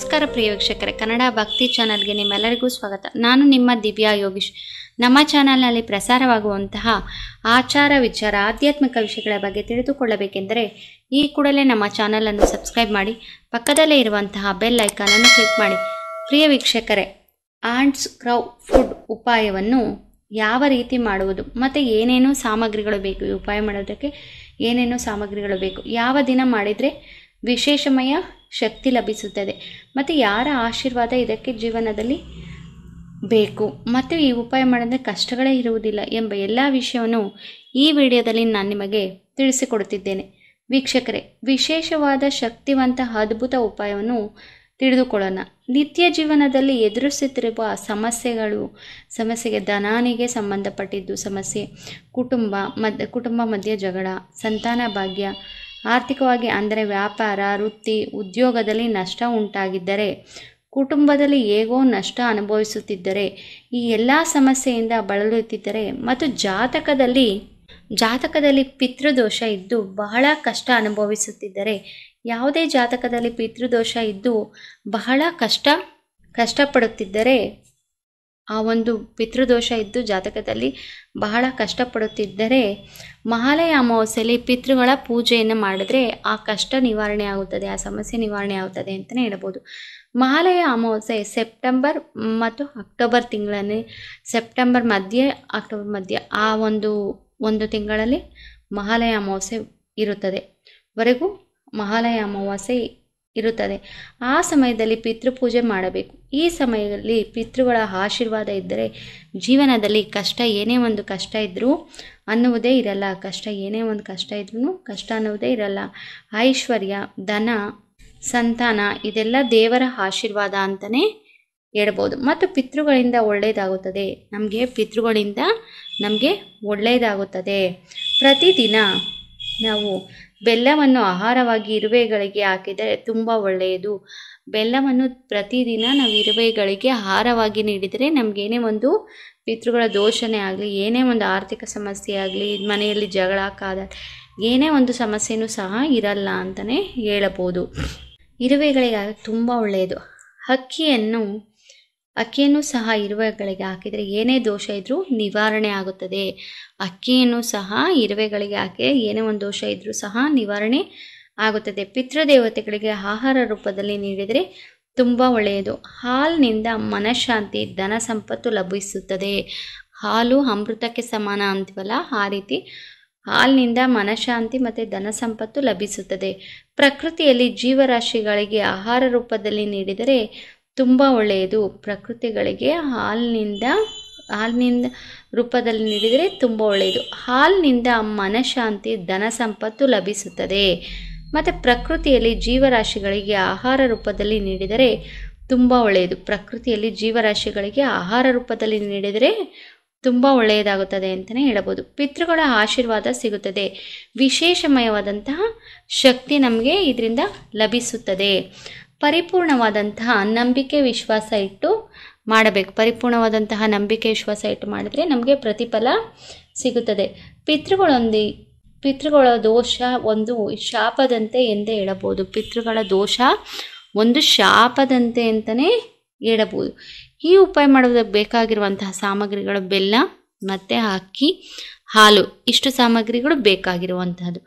ನಮಸ್ಕಾರ ಪ್ರಿಯ ವೀಕ್ಷಕರೇ ಕನ್ನಡ ಭಕ್ತಿ ಚಾನಲ್ಗೆ ನಿಮ್ಮೆಲ್ಲರಿಗೂ ಸ್ವಾಗತ ನಾನು ನಿಮ್ಮ ದಿವ್ಯಾ ಯೋಗೀಶ್ ನಮ್ಮ ಚಾನಲ್ನಲ್ಲಿ ಪ್ರಸಾರವಾಗುವಂತಹ ಆಚಾರ ವಿಚಾರ ಆಧ್ಯಾತ್ಮಿಕ ವಿಷಯಗಳ ಬಗ್ಗೆ ತಿಳಿದುಕೊಳ್ಳಬೇಕೆಂದರೆ ಈ ಕೂಡಲೇ ನಮ್ಮ ಚಾನಲನ್ನು ಸಬ್ಸ್ಕ್ರೈಬ್ ಮಾಡಿ ಪಕ್ಕದಲ್ಲೇ ಇರುವಂತಹ ಬೆಲ್ ಐಕಾನನ್ನು ಕ್ಲಿಕ್ ಮಾಡಿ ಪ್ರಿಯ ವೀಕ್ಷಕರೇ ಆಂಡ್ಸ್ ಕ್ರೌ ಫುಡ್ ಉಪಾಯವನ್ನು ಯಾವ ರೀತಿ ಮಾಡುವುದು ಮತ್ತು ಏನೇನು ಸಾಮಗ್ರಿಗಳು ಬೇಕು ಈ ಉಪಾಯ ಮಾಡೋದಕ್ಕೆ ಏನೇನು ಸಾಮಗ್ರಿಗಳು ಬೇಕು ಯಾವ ದಿನ ಮಾಡಿದರೆ ವಿಶೇಷಮಯ ಶಕ್ತಿ ಲಭಿಸುತ್ತದೆ ಮತ್ತು ಯಾರ ಆಶೀರ್ವಾದ ಇದಕ್ಕೆ ಜೀವನದಲ್ಲಿ ಬೇಕು ಮತ್ತು ಈ ಉಪಾಯ ಮಾಡಿದ್ರೆ ಕಷ್ಟಗಳೇ ಇರುವುದಿಲ್ಲ ಎಂಬ ಎಲ್ಲ ವಿಷಯವನ್ನು ಈ ವಿಡಿಯೋದಲ್ಲಿ ನಾನು ನಿಮಗೆ ತಿಳಿಸಿಕೊಡುತ್ತಿದ್ದೇನೆ ವೀಕ್ಷಕರೇ ವಿಶೇಷವಾದ ಶಕ್ತಿವಂತ ಅದ್ಭುತ ಉಪಾಯವನ್ನು ತಿಳಿದುಕೊಳ್ಳೋಣ ನಿತ್ಯ ಜೀವನದಲ್ಲಿ ಎದುರಿಸುತ್ತಿರುವ ಸಮಸ್ಯೆಗಳು ಸಮಸ್ಯೆಗೆ ದನಾನಿಗೆ ಸಂಬಂಧಪಟ್ಟಿದ್ದು ಸಮಸ್ಯೆ ಕುಟುಂಬ ಮಧ್ಯ ಕುಟುಂಬ ಮಧ್ಯೆ ಜಗಳ ಸಂತಾನ ಭಾಗ್ಯ ಆರ್ಥಿಕವಾಗಿ ಅಂದರೆ ವ್ಯಾಪಾರ ವೃತ್ತಿ ಉದ್ಯೋಗದಲ್ಲಿ ನಷ್ಟ ಉಂಟಾಗಿದ್ದರೆ ಕುಟುಂಬದಲ್ಲಿ ಹೇಗೋ ನಷ್ಟ ಅನುಭವಿಸುತ್ತಿದ್ದರೆ ಈ ಎಲ್ಲ ಸಮಸ್ಯೆಯಿಂದ ಬಳಲುತ್ತಿದ್ದರೆ ಮತ್ತು ಜಾತಕದಲ್ಲಿ ಜಾತಕದಲ್ಲಿ ಪಿತೃದೋಷ ಇದ್ದು ಬಹಳ ಕಷ್ಟ ಅನುಭವಿಸುತ್ತಿದ್ದರೆ ಯಾವುದೇ ಜಾತಕದಲ್ಲಿ ಪಿತೃದೋಷ ಇದ್ದು ಬಹಳ ಕಷ್ಟ ಕಷ್ಟಪಡುತ್ತಿದ್ದರೆ ಆ ಒಂದು ಪಿತೃದೋಷ ಇದ್ದು ಜಾತಕದಲ್ಲಿ ಬಹಳ ಕಷ್ಟಪಡುತ್ತಿದ್ದರೆ ಮಹಾಲಯ ಅಮಾವಾಸ್ಯೆಯಲ್ಲಿ ಪಿತೃಗಳ ಪೂಜೆಯನ್ನು ಮಾಡಿದ್ರೆ ಆ ಕಷ್ಟ ನಿವಾರಣೆ ಆಗುತ್ತದೆ ಆ ಸಮಸ್ಯೆ ನಿವಾರಣೆ ಆಗುತ್ತದೆ ಅಂತಲೇ ಹೇಳ್ಬೋದು ಮಹಾಲಯ ಅಮಾವಾಸ್ಯೆ ಸೆಪ್ಟೆಂಬರ್ ಮತ್ತು ಅಕ್ಟೋಬರ್ ತಿಂಗಳಲ್ಲಿ ಸೆಪ್ಟೆಂಬರ್ ಮಧ್ಯೆ ಅಕ್ಟೋಬರ್ ಮಧ್ಯೆ ಆ ಒಂದು ಒಂದು ತಿಂಗಳಲ್ಲಿ ಮಹಾಲಯ ಅಮಾವಾಸ್ಯೆ ಇರುತ್ತದೆ ವರೆಗೂ ಮಹಾಲಯ ಅಮಾವಾಸ್ಯೆ ಇರುತ್ತದೆ ಆ ಸಮಯದಲ್ಲಿ ಪಿತೃಪೂಜೆ ಮಾಡಬೇಕು ಈ ಸಮಯದಲ್ಲಿ ಪಿತೃಗಳ ಆಶೀರ್ವಾದ ಇದ್ದರೆ ಜೀವನದಲ್ಲಿ ಕಷ್ಟ ಏನೇ ಒಂದು ಕಷ್ಟ ಇದ್ದರೂ ಅನ್ನುವುದೇ ಇರಲ್ಲ ಕಷ್ಟ ಏನೇ ಒಂದು ಕಷ್ಟ ಇದ್ರೂ ಕಷ್ಟ ಅನ್ನುವುದೇ ಇರಲ್ಲ ಐಶ್ವರ್ಯ ಧನ ಸಂತಾನ ಇದೆಲ್ಲ ದೇವರ ಆಶೀರ್ವಾದ ಅಂತಲೇ ಹೇಳ್ಬೋದು ಮತ್ತು ಪಿತೃಗಳಿಂದ ಒಳ್ಳೆಯದಾಗುತ್ತದೆ ನಮಗೆ ಪಿತೃಗಳಿಂದ ನಮಗೆ ಒಳ್ಳೆಯದಾಗುತ್ತದೆ ಪ್ರತಿದಿನ ನಾವು ಬೆಲ್ಲವನ್ನು ಆಹಾರವಾಗಿ ಇರುವೆಗಳಿಗೆ ಹಾಕಿದರೆ ತುಂಬ ಒಳ್ಳೆಯದು ಬೆಲ್ಲವನ್ನು ಪ್ರತಿದಿನ ನಾವು ಇರುವೆಗಳಿಗೆ ಆಹಾರವಾಗಿ ನೀಡಿದರೆ ನಮಗೇನೇ ಒಂದು ಪಿತೃಗಳ ದೋಷಣೆ ಆಗಲಿ ಏನೇ ಒಂದು ಆರ್ಥಿಕ ಸಮಸ್ಯೆ ಆಗಲಿ ಮನೆಯಲ್ಲಿ ಜಗಳ ಕಾದ ಏನೇ ಒಂದು ಸಮಸ್ಯೆನೂ ಸಹ ಇರಲ್ಲ ಅಂತಲೇ ಹೇಳಬಹುದು ಇರುವೆಗಳಿಗೆ ತುಂಬ ಒಳ್ಳೆಯದು ಅಕ್ಕಿಯನ್ನು ಅಕ್ಕಿಯನ್ನು ಸಹ ಇರುವೆಗಳಿಗೆ ಹಾಕಿದರೆ ಏನೇ ದೋಷ ಇದ್ದರೂ ನಿವಾರಣೆ ಆಗುತ್ತದೆ ಅಕ್ಕಿಯನ್ನು ಸಹ ಇರುವೆಗಳಿಗೆ ಹಾಕಿ ಏನೇ ಒಂದು ದೋಷ ಇದ್ದರೂ ಸಹ ನಿವಾರಣೆ ಆಗುತ್ತದೆ ಪಿತೃದೇವತೆಗಳಿಗೆ ಆಹಾರ ರೂಪದಲ್ಲಿ ನೀಡಿದರೆ ತುಂಬ ಒಳ್ಳೆಯದು ಹಾಲಿನಿಂದ ಮನಃಶಾಂತಿ ಧನ ಸಂಪತ್ತು ಲಭಿಸುತ್ತದೆ ಹಾಲು ಅಮೃತಕ್ಕೆ ಸಮಾನ ಅಂತೀವಲ್ಲ ಆ ರೀತಿ ಹಾಲಿನಿಂದ ಮನಃಶಾಂತಿ ಮತ್ತು ಧನ ಸಂಪತ್ತು ಲಭಿಸುತ್ತದೆ ಪ್ರಕೃತಿಯಲ್ಲಿ ಜೀವರಾಶಿಗಳಿಗೆ ಆಹಾರ ರೂಪದಲ್ಲಿ ನೀಡಿದರೆ ತುಂಬ ಒಳ್ಳೆಯದು ಪ್ರಕೃತಿಗಳಿಗೆ ಹಾಲಿನಿಂದ ಹಾಲಿನಿಂದ ರೂಪದಲ್ಲಿ ನೀಡಿದರೆ ತುಂಬ ಒಳ್ಳೆಯದು ಹಾಲಿನಿಂದ ಮನಃಶಾಂತಿ ಧನ ಸಂಪತ್ತು ಲಭಿಸುತ್ತದೆ ಮತ್ತು ಪ್ರಕೃತಿಯಲ್ಲಿ ಜೀವರಾಶಿಗಳಿಗೆ ಆಹಾರ ರೂಪದಲ್ಲಿ ನೀಡಿದರೆ ತುಂಬ ಒಳ್ಳೆಯದು ಪ್ರಕೃತಿಯಲ್ಲಿ ಜೀವರಾಶಿಗಳಿಗೆ ಆಹಾರ ರೂಪದಲ್ಲಿ ನೀಡಿದರೆ ತುಂಬ ಒಳ್ಳೆಯದಾಗುತ್ತದೆ ಅಂತಲೇ ಹೇಳಬಹುದು ಪಿತೃಗಳ ಆಶೀರ್ವಾದ ಸಿಗುತ್ತದೆ ವಿಶೇಷಮಯವಾದಂತಹ ಶಕ್ತಿ ನಮಗೆ ಇದರಿಂದ ಲಭಿಸುತ್ತದೆ ಪರಿಪೂರ್ಣವಾದಂತಹ ನಂಬಿಕೆ ವಿಶ್ವಾಸ ಇಟ್ಟು ಮಾಡಬೇಕು ಪರಿಪೂರ್ಣವಾದಂತಹ ನಂಬಿಕೆ ವಿಶ್ವಾಸ ಇಟ್ಟು ಮಾಡಿದ್ರೆ ನಮಗೆ ಪ್ರತಿಫಲ ಸಿಗುತ್ತದೆ ಪಿತೃಗಳೊಂದಿ ಪಿತೃಗಳ ದೋಷ ಒಂದು ಶಾಪದಂತೆ ಎಂದೇ ಹೇಳಬಹುದು ಪಿತೃಗಳ ದೋಷ ಒಂದು ಶಾಪದಂತೆ ಅಂತಲೇ ಹೇಳಬಹುದು ಈ ಉಪಾಯ ಮಾಡೋದಕ್ಕೆ ಬೇಕಾಗಿರುವಂತಹ ಸಾಮಗ್ರಿಗಳು ಬೆಲ್ಲ ಮತ್ತು ಅಕ್ಕಿ ಹಾಲು ಇಷ್ಟು ಸಾಮಗ್ರಿಗಳು ಬೇಕಾಗಿರುವಂತಹದ್ದು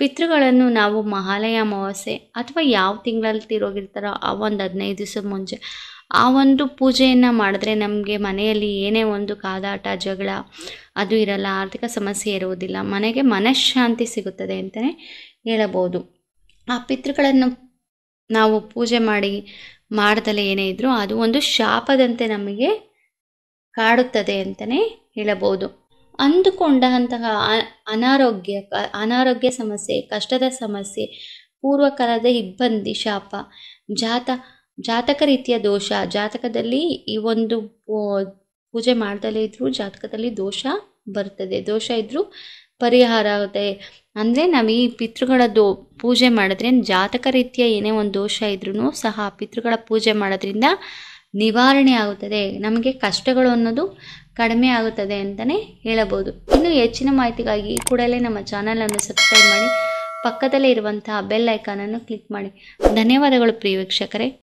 ಪಿತೃಗಳನ್ನು ನಾವು ಮಹಾಲಯ ಅಮಾವಾಸ್ಯೆ ಅಥವಾ ಯಾವ ತಿಂಗಳಲ್ಲಿ ಹೋಗಿರ್ತಾರೋ ಆ ಒಂದು ಹದಿನೈದು ದಿವಸ ಮುಂಚೆ ಆ ಒಂದು ಪೂಜೆಯನ್ನು ಮಾಡಿದ್ರೆ ನಮಗೆ ಮನೆಯಲ್ಲಿ ಏನೇ ಒಂದು ಕಾದಾಟ ಜಗಳ ಅದು ಇರಲ್ಲ ಆರ್ಥಿಕ ಸಮಸ್ಯೆ ಇರುವುದಿಲ್ಲ ಮನೆಗೆ ಮನಃಶಾಂತಿ ಸಿಗುತ್ತದೆ ಅಂತಲೇ ಹೇಳಬಹುದು ಆ ಪಿತೃಗಳನ್ನು ನಾವು ಪೂಜೆ ಮಾಡಿ ಮಾಡದಲ್ಲೇ ಏನೇ ಇದ್ರೂ ಅದು ಒಂದು ಶಾಪದಂತೆ ನಮಗೆ ಕಾಡುತ್ತದೆ ಅಂತಲೇ ಹೇಳಬಹುದು ಅಂದುಕೊಂಡ ಅಂತಹ ಅನಾರೋಗ್ಯ ಅನಾರೋಗ್ಯ ಸಮಸ್ಯೆ ಕಷ್ಟದ ಸಮಸ್ಯೆ ಪೂರ್ವಕಾಲದ ಇಬ್ಬಂದಿ ಶಾಪ ಜಾತ ಜಾತಕ ರೀತಿಯ ದೋಷ ಜಾತಕದಲ್ಲಿ ಈ ಒಂದು ಪೂಜೆ ಮಾಡ್ದಲೇ ಇದ್ದರೂ ಜಾತಕದಲ್ಲಿ ದೋಷ ಬರ್ತದೆ ದೋಷ ಇದ್ದರೂ ಪರಿಹಾರ ಆಗುತ್ತೆ ಅಂದರೆ ನಾವು ಈ ಪಿತೃಗಳ ದೋ ಪೂಜೆ ಮಾಡಿದ್ರೆ ಜಾತಕ ರೀತಿಯ ಏನೇ ಒಂದು ದೋಷ ಇದ್ರೂ ಸಹ ಪಿತೃಗಳ ಪೂಜೆ ಮಾಡೋದ್ರಿಂದ ನಿವಾರಣೆ ಆಗುತ್ತದೆ ನಮಗೆ ಕಷ್ಟಗಳು ಅನ್ನೋದು ಕಡಿಮೆ ಆಗುತ್ತದೆ ಅಂತಲೇ ಹೇಳಬಹುದು ಇನ್ನು ಹೆಚ್ಚಿನ ಮಾಹಿತಿಗಾಗಿ ಕೂಡಲೇ ನಮ್ಮ ಚಾನಲನ್ನು ಸಬ್ಸ್ಕ್ರೈಬ್ ಮಾಡಿ ಪಕ್ಕದಲ್ಲೇ ಇರುವಂತಹ ಬೆಲ್ ಐಕಾನನ್ನು ಕ್ಲಿಕ್ ಮಾಡಿ ಧನ್ಯವಾದಗಳು ಪ್ರಿಯ ವೀಕ್ಷಕರೇ